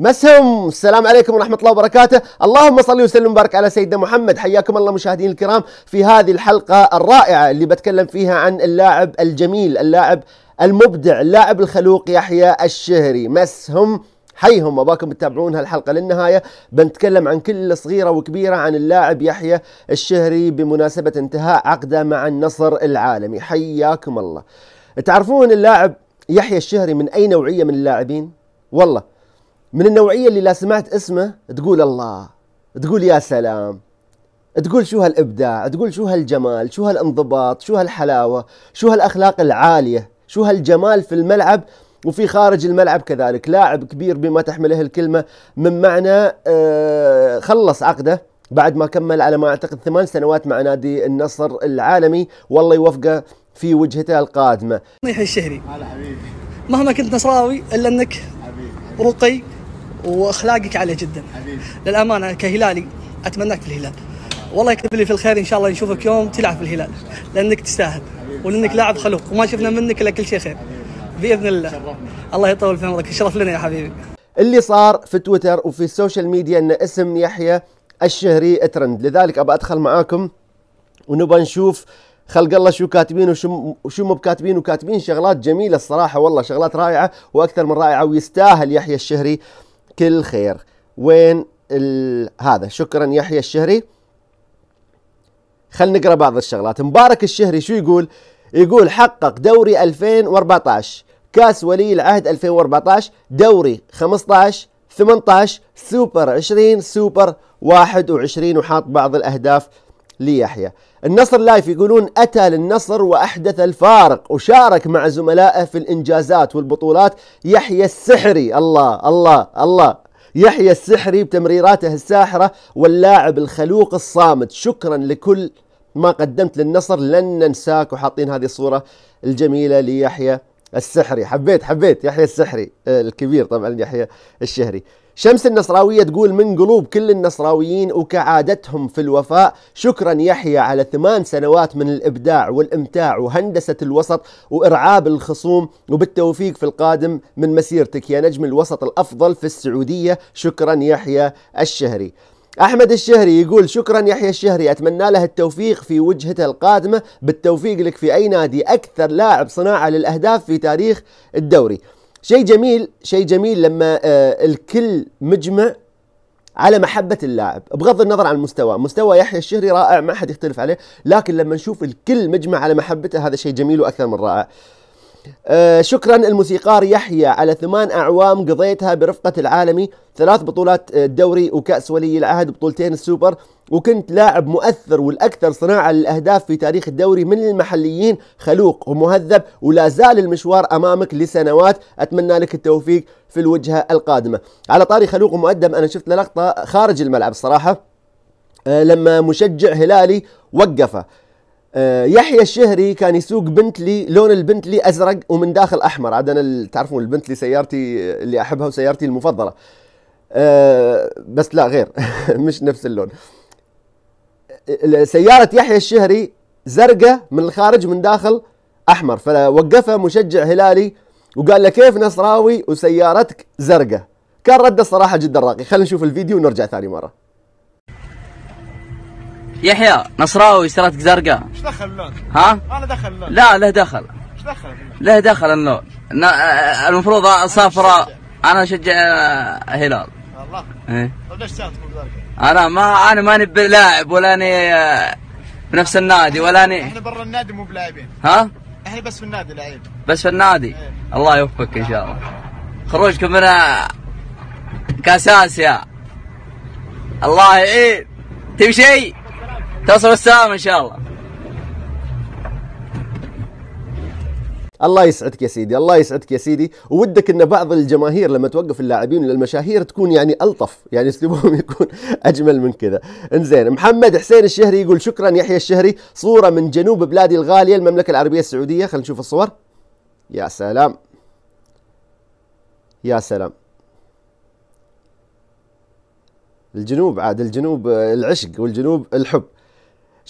مسهم السلام عليكم ورحمة الله وبركاته اللهم صل وسلم وبارك على سيدنا محمد حياكم الله مشاهدين الكرام في هذه الحلقة الرائعة اللي بتكلم فيها عن اللاعب الجميل اللاعب المبدع اللاعب الخلوق يحيى الشهري مسهم حيهم اباكم تتابعون هالحلقه للنهايه بنتكلم عن كل صغيره وكبيره عن اللاعب يحيى الشهري بمناسبه انتهاء عقده مع النصر العالمي حياكم الله تعرفون اللاعب يحيى الشهري من اي نوعيه من اللاعبين والله من النوعية اللي لا سمعت اسمه تقول الله تقول يا سلام تقول شو هالإبداع تقول شو هالجمال شو هالانضباط شو هالحلاوة شو هالأخلاق العالية شو هالجمال في الملعب وفي خارج الملعب كذلك لاعب كبير بما تحمله الكلمة من معنى آه، خلص عقده بعد ما كمل على ما أعتقد ثمان سنوات مع نادي النصر العالمي والله يوفقه في وجهته القادمة الشهري مهما كنت نصراوي إلا أنك رقي واخلاقك عاليه جدا حبيبي للامانه كهلالي اتمناك في الهلال والله يكتب لي في الخير ان شاء الله نشوفك يوم تلعب في الهلال لانك تستاهل ولانك لاعب خلوق وما شفنا منك الا كل شيء خير باذن الله الله يطول في عمرك الشرف لنا يا حبيبي اللي صار في تويتر وفي السوشيال ميديا ان اسم يحيى الشهري ترند لذلك ابى ادخل معاكم ونبى نشوف خلق الله شو كاتبين وشو شو مو بكاتبين وكاتبين شغلات جميله الصراحه والله شغلات رائعه واكثر من رائعه ويستاهل يحيى الشهري كل خير وين ال... هذا شكرا يحيى الشهري خلينا نقرا بعض الشغلات مبارك الشهري شو يقول يقول حقق دوري 2014 كاس ولي العهد 2014 دوري 15 18 سوبر 20 سوبر 21 وحاط بعض الاهداف ليحيى النصر لايف يقولون أتى للنصر وأحدث الفارق وشارك مع زملائه في الإنجازات والبطولات يحيى السحري الله الله الله يحيى السحري بتمريراته الساحرة واللاعب الخلوق الصامت شكرا لكل ما قدمت للنصر لن ننساك وحاطين هذه الصورة الجميلة ليحيى السحري حبيت حبيت يحيى السحري آه، الكبير طبعا يحيى الشهري شمس النصراوية تقول من قلوب كل النصراويين وكعادتهم في الوفاء شكرا يحيى على ثمان سنوات من الإبداع والإمتاع وهندسة الوسط وإرعاب الخصوم وبالتوفيق في القادم من مسيرتك يا نجم الوسط الأفضل في السعودية شكرا يحيى الشهري أحمد الشهري يقول شكرا يحيى الشهري أتمنى له التوفيق في وجهته القادمة بالتوفيق لك في أي نادي أكثر لاعب صناعة للأهداف في تاريخ الدوري شيء جميل شيء جميل لما آه، الكل مجمع على محبة اللاعب بغض النظر عن المستوى مستوى يحيى الشهري رائع ما حد يختلف عليه لكن لما نشوف الكل مجمع على محبته هذا شيء جميل وأكثر من رائع آه، شكرا الموسيقار يحيى على ثمان أعوام قضيتها برفقة العالمي ثلاث بطولات آه، الدوري وكأس ولي العهد بطولتين السوبر وكنت لاعب مؤثر والأكثر صناعة للأهداف في تاريخ الدوري من المحليين خلوق ومهذب ولا زال المشوار أمامك لسنوات أتمنى لك التوفيق في الوجهة القادمة على طاري خلوق ومؤدب أنا شفت له لقطة خارج الملعب الصراحة آه، لما مشجع هلالي وقفه آه، يحيى الشهري كان يسوق بنتلي لون البنتلي ازرق ومن داخل احمر عاد انا تعرفون البنتلي سيارتي اللي احبها وسيارتي المفضله آه، بس لا غير مش نفس اللون سيارة يحيى الشهري زرقة من الخارج من داخل أحمر فوقفها مشجع هلالي وقال له كيف نصراوي وسيارتك زرقة كان رده الصراحة جدا راقي خلينا نشوف الفيديو ونرجع ثاني مرة يحيى نصراوي شراتك زرقاء ايش دخل اللون؟ ها؟ انا دخل اللون لا له دخل ايش دخل له دخل اللون آه، آه، المفروض صفراء انا اشجع آه، هلال الله ايه طيب ليش زرقاء؟ انا ما انا ماني بلاعب ولا اني بنفس النادي ولا اني احنا برا النادي مو بلاعبين ها؟ احنا بس في النادي لعيب بس في النادي ايه. الله يوفقك ان شاء الله خروجكم من كاس اسيا الله يعين تبي شيء؟ تصل السلام ان شاء الله الله يسعدك يا سيدي الله يسعدك يا سيدي وودك ان بعض الجماهير لما توقف اللاعبين للمشاهير تكون يعني الطف يعني اسلوبهم يكون اجمل من كذا انزين محمد حسين الشهري يقول شكرا يحيى الشهري صوره من جنوب بلادي الغاليه المملكه العربيه السعوديه خلينا نشوف الصور يا سلام يا سلام الجنوب عاد الجنوب العشق والجنوب الحب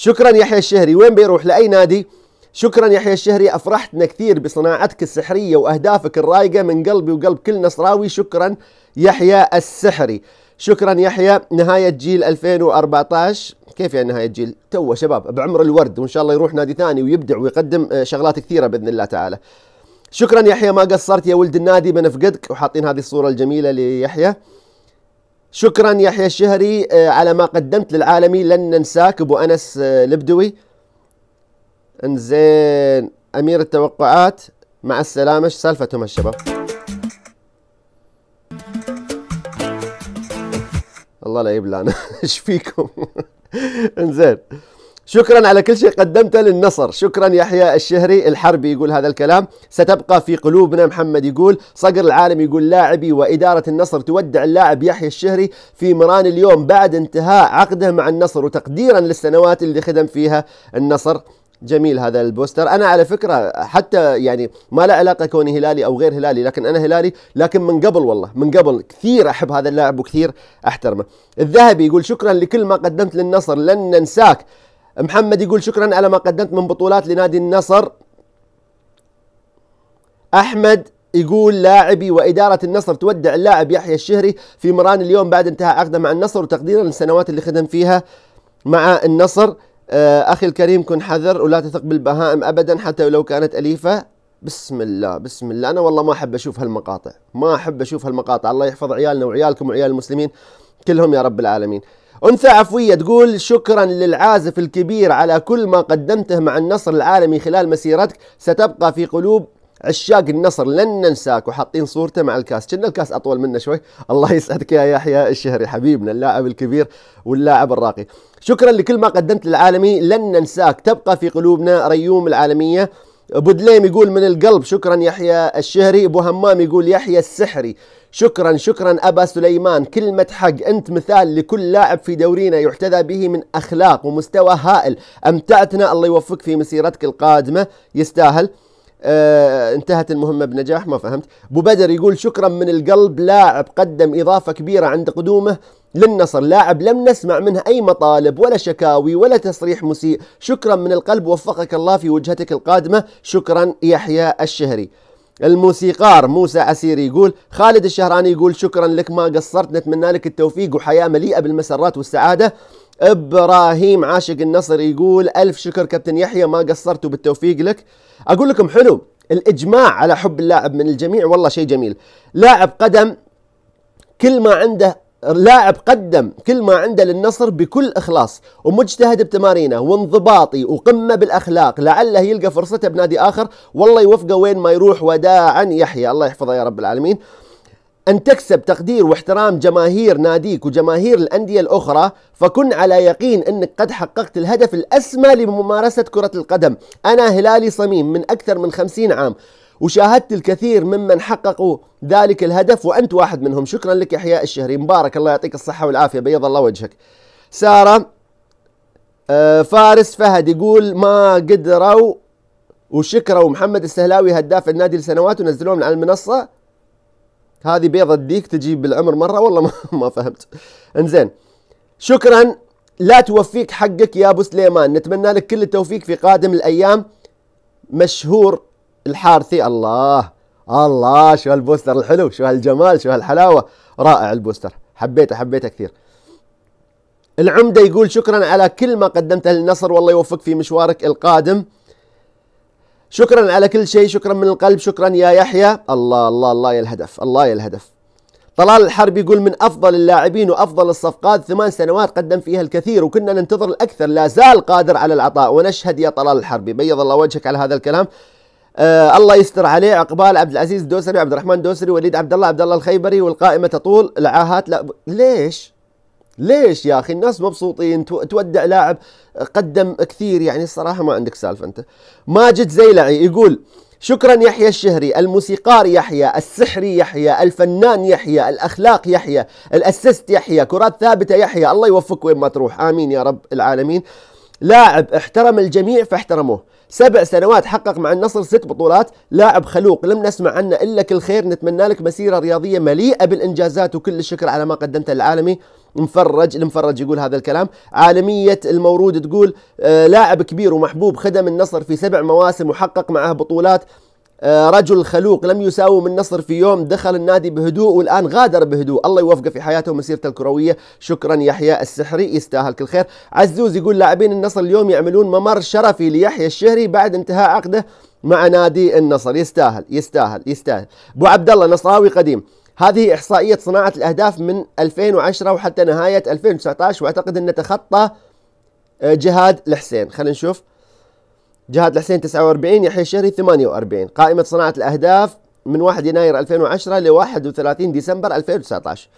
شكرا يحيى الشهري وين بيروح لأي نادي شكرا يحيى الشهري أفرحتنا كثير بصناعتك السحرية وأهدافك الرايقة من قلبي وقلب كل نصراوي شكرا يحيى السحري شكرا يحيى نهاية جيل 2014 كيف يعني نهاية جيل توه شباب بعمر الورد وإن شاء الله يروح نادي ثاني ويبدع ويقدم آه، شغلات كثيرة بإذن الله تعالى شكرا يحيى ما قصرت يا ولد النادي بنفقدك وحاطين هذه الصورة الجميلة ليحيى شكرا يحيى الشهري آه، على ما قدمت للعالمي لن ننساك ابو انس البدوي آه، انزين امير التوقعات مع السلامه ايش سالفتهم هالشباب الله لا يبلانا ايش فيكم انزين شكرا على كل شيء قدمته للنصر شكرا يحيى الشهري الحربي يقول هذا الكلام ستبقى في قلوبنا محمد يقول صقر العالم يقول لاعبي وإدارة النصر تودع اللاعب يحيى الشهري في مران اليوم بعد انتهاء عقده مع النصر وتقديرا للسنوات اللي خدم فيها النصر جميل هذا البوستر انا على فكره حتى يعني ما له علاقه كوني هلالي او غير هلالي لكن انا هلالي لكن من قبل والله من قبل كثير احب هذا اللاعب وكثير احترمه الذهبي يقول شكرا لكل ما قدمت للنصر لن ننساك محمد يقول شكرا على ما قدمت من بطولات لنادي النصر احمد يقول لاعبي وإدارة النصر تودع اللاعب يحيى الشهري في مران اليوم بعد انتهاء عقده مع النصر وتقديرا للسنوات اللي خدم فيها مع النصر آه، أخي الكريم كن حذر ولا تثق بالبهائم أبدا حتى ولو كانت أليفة بسم الله بسم الله أنا والله ما أحب أشوف هالمقاطع ما أحب أشوف هالمقاطع الله يحفظ عيالنا وعيالكم وعيال المسلمين كلهم يا رب العالمين أنثى عفوية تقول شكرا للعازف الكبير على كل ما قدمته مع النصر العالمي خلال مسيرتك ستبقى في قلوب عشاق النصر لن ننساك وحاطين صورته مع الكاس كنا الكاس اطول منه شوي الله يسعدك يا يحيى الشهري حبيبنا اللاعب الكبير واللاعب الراقي شكرا لكل ما قدمت للعالمي لن ننساك تبقى في قلوبنا ريوم العالميه بودليم دليم يقول من القلب شكرا يحيى الشهري ابو همام يقول يحيى السحري شكرا شكرا أبا سليمان كلمة حق أنت مثال لكل لاعب في دورينا يحتذى به من أخلاق ومستوى هائل أمتعتنا الله يوفقك في مسيرتك القادمة يستاهل آه انتهت المهمة بنجاح ما فهمت أبو بدر يقول شكرا من القلب لاعب قدم إضافة كبيرة عند قدومه للنصر لاعب لم نسمع منه أي مطالب ولا شكاوي ولا تصريح مسيء شكرا من القلب وفقك الله في وجهتك القادمة شكرا يحيى الشهري الموسيقار موسى عسيري يقول خالد الشهراني يقول شكرا لك ما قصرت نتمنى لك التوفيق وحياة مليئة بالمسرات والسعادة ابراهيم عاشق النصر يقول الف شكر كابتن يحيى ما قصرت بالتوفيق لك اقول لكم حلو الاجماع على حب اللاعب من الجميع والله شيء جميل لاعب قدم كل ما عنده لاعب قدم كل ما عنده للنصر بكل اخلاص ومجتهد بتمارينه وانضباطي وقمه بالاخلاق لعله يلقى فرصته بنادي اخر والله يوفقه وين ما يروح وداعا يحيى الله يحفظه يا رب العالمين أن تكسب تقدير واحترام جماهير ناديك وجماهير الأندية الأخرى فكن على يقين أنك قد حققت الهدف الأسمى لممارسة كرة القدم أنا هلالي صميم من أكثر من خمسين عام وشاهدت الكثير ممن حققوا ذلك الهدف وأنت واحد منهم شكرا لك احياء الشهري مبارك الله يعطيك الصحة والعافية بيض الله وجهك سارة آه، فارس فهد يقول ما قدروا وشكروا محمد السهلاوي هداف النادي لسنوات ونزلوه من على المنصة هذه بيضة ديك تجيب بالعمر مرة والله ما فهمت انزين شكرا لا توفيك حقك يا ابو سليمان نتمنى لك كل التوفيق في قادم الايام مشهور الحارثي الله الله شو هالبوستر الحلو شو هالجمال شو هالحلاوة رائع البوستر حبيته حبيته كثير العمدة يقول شكرا على كل ما قدمته للنصر والله يوفق في مشوارك القادم شكرا على كل شيء شكرا من القلب شكرا يا يحيى الله الله الله يا الهدف الله يا الهدف طلال الحرب يقول من افضل اللاعبين وافضل الصفقات ثمان سنوات قدم فيها الكثير وكنا ننتظر الاكثر لا زال قادر على العطاء ونشهد يا طلال الحربي بيض الله وجهك على هذا الكلام آه الله يستر عليه عقبال عبد العزيز الدوسري وعبد الرحمن الدوسري وليد عبد الله عبد الله الخيبري والقائمه تطول العاهات لا ليش؟ ليش يا اخي الناس مبسوطين تودع لاعب قدم كثير يعني الصراحه ما عندك سالفه انت ماجد زيلعي يقول شكرا يحيى الشهري الموسيقار يحيى السحري يحيى الفنان يحيى الأخلاق يحيى الأسست يحيى كرات ثابتة يحيى الله يوفقك وين ما تروح آمين يا رب العالمين لاعب احترم الجميع فاحترموه سبع سنوات حقق مع النصر ست بطولات لاعب خلوق لم نسمع عنه إلا كل خير نتمنى لك مسيرة رياضية مليئة بالإنجازات وكل الشكر على ما قدمته للعالمي مفرج المفرج يقول هذا الكلام عالمية المورود تقول آه لاعب كبير ومحبوب خدم النصر في سبع مواسم وحقق معه بطولات آه، رجل خلوق لم يساوم النصر في يوم دخل النادي بهدوء والآن غادر بهدوء الله يوفقه في حياته ومسيرته الكروية شكرا يحيى السحري يستاهل كل خير عزوز يقول لاعبين النصر اليوم يعملون ممر شرفي ليحيى الشهري بعد انتهاء عقده مع نادي النصر يستاهل يستاهل يستاهل ابو عبد الله نصراوي قديم هذه إحصائية صناعة الأهداف من 2010 وحتى نهاية 2019 وأعتقد أن تخطى آه، جهاد الحسين خلينا نشوف جهاد الحسين 49 يحيى الشهري 48 قائمة صناعة الأهداف من 1 يناير 2010 ل 31 ديسمبر 2019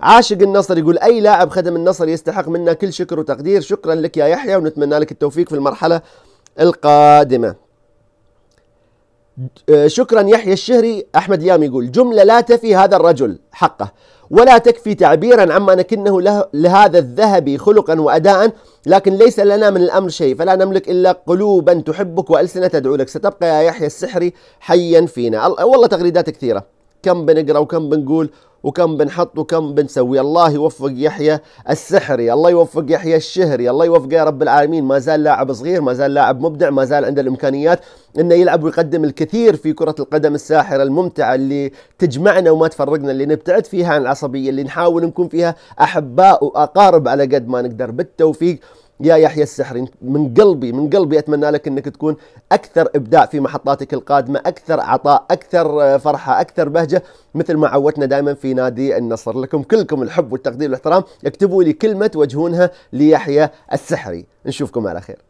عاشق النصر يقول أي لاعب خدم النصر يستحق منا كل شكر وتقدير شكرا لك يا يحيى ونتمنى لك التوفيق في المرحلة القادمة آه، شكرا يحيى الشهري احمد يام يقول جمله لا تفي هذا الرجل حقه ولا تكفي تعبيرا عما نكنه له لهذا الذهبي خلقا واداء لكن ليس لنا من الامر شيء فلا نملك الا قلوبا تحبك والسنه تدعو لك ستبقى يا يحيى السحري حيا فينا والله تغريدات كثيره كم بنقرا وكم بنقول وكم بنحط وكم بنسوي الله يوفق يحيى السحري الله يوفق يحيى الشهري الله يوفقه يا رب العالمين ما زال لاعب صغير ما زال لاعب مبدع ما زال عنده الامكانيات انه يلعب ويقدم الكثير في كره القدم الساحره الممتعه اللي تجمعنا وما تفرقنا اللي نبتعد فيها عن العصبيه اللي نحاول نكون فيها احباء واقارب على قد ما نقدر بالتوفيق يا يحيى السحري من قلبي من قلبي اتمنى لك انك تكون اكثر ابداع في محطاتك القادمه، اكثر عطاء، اكثر فرحه، اكثر بهجه مثل ما عودتنا دائما في نادي النصر، لكم كلكم الحب والتقدير والاحترام، اكتبوا لي كلمه توجهونها ليحيى السحري، نشوفكم على خير.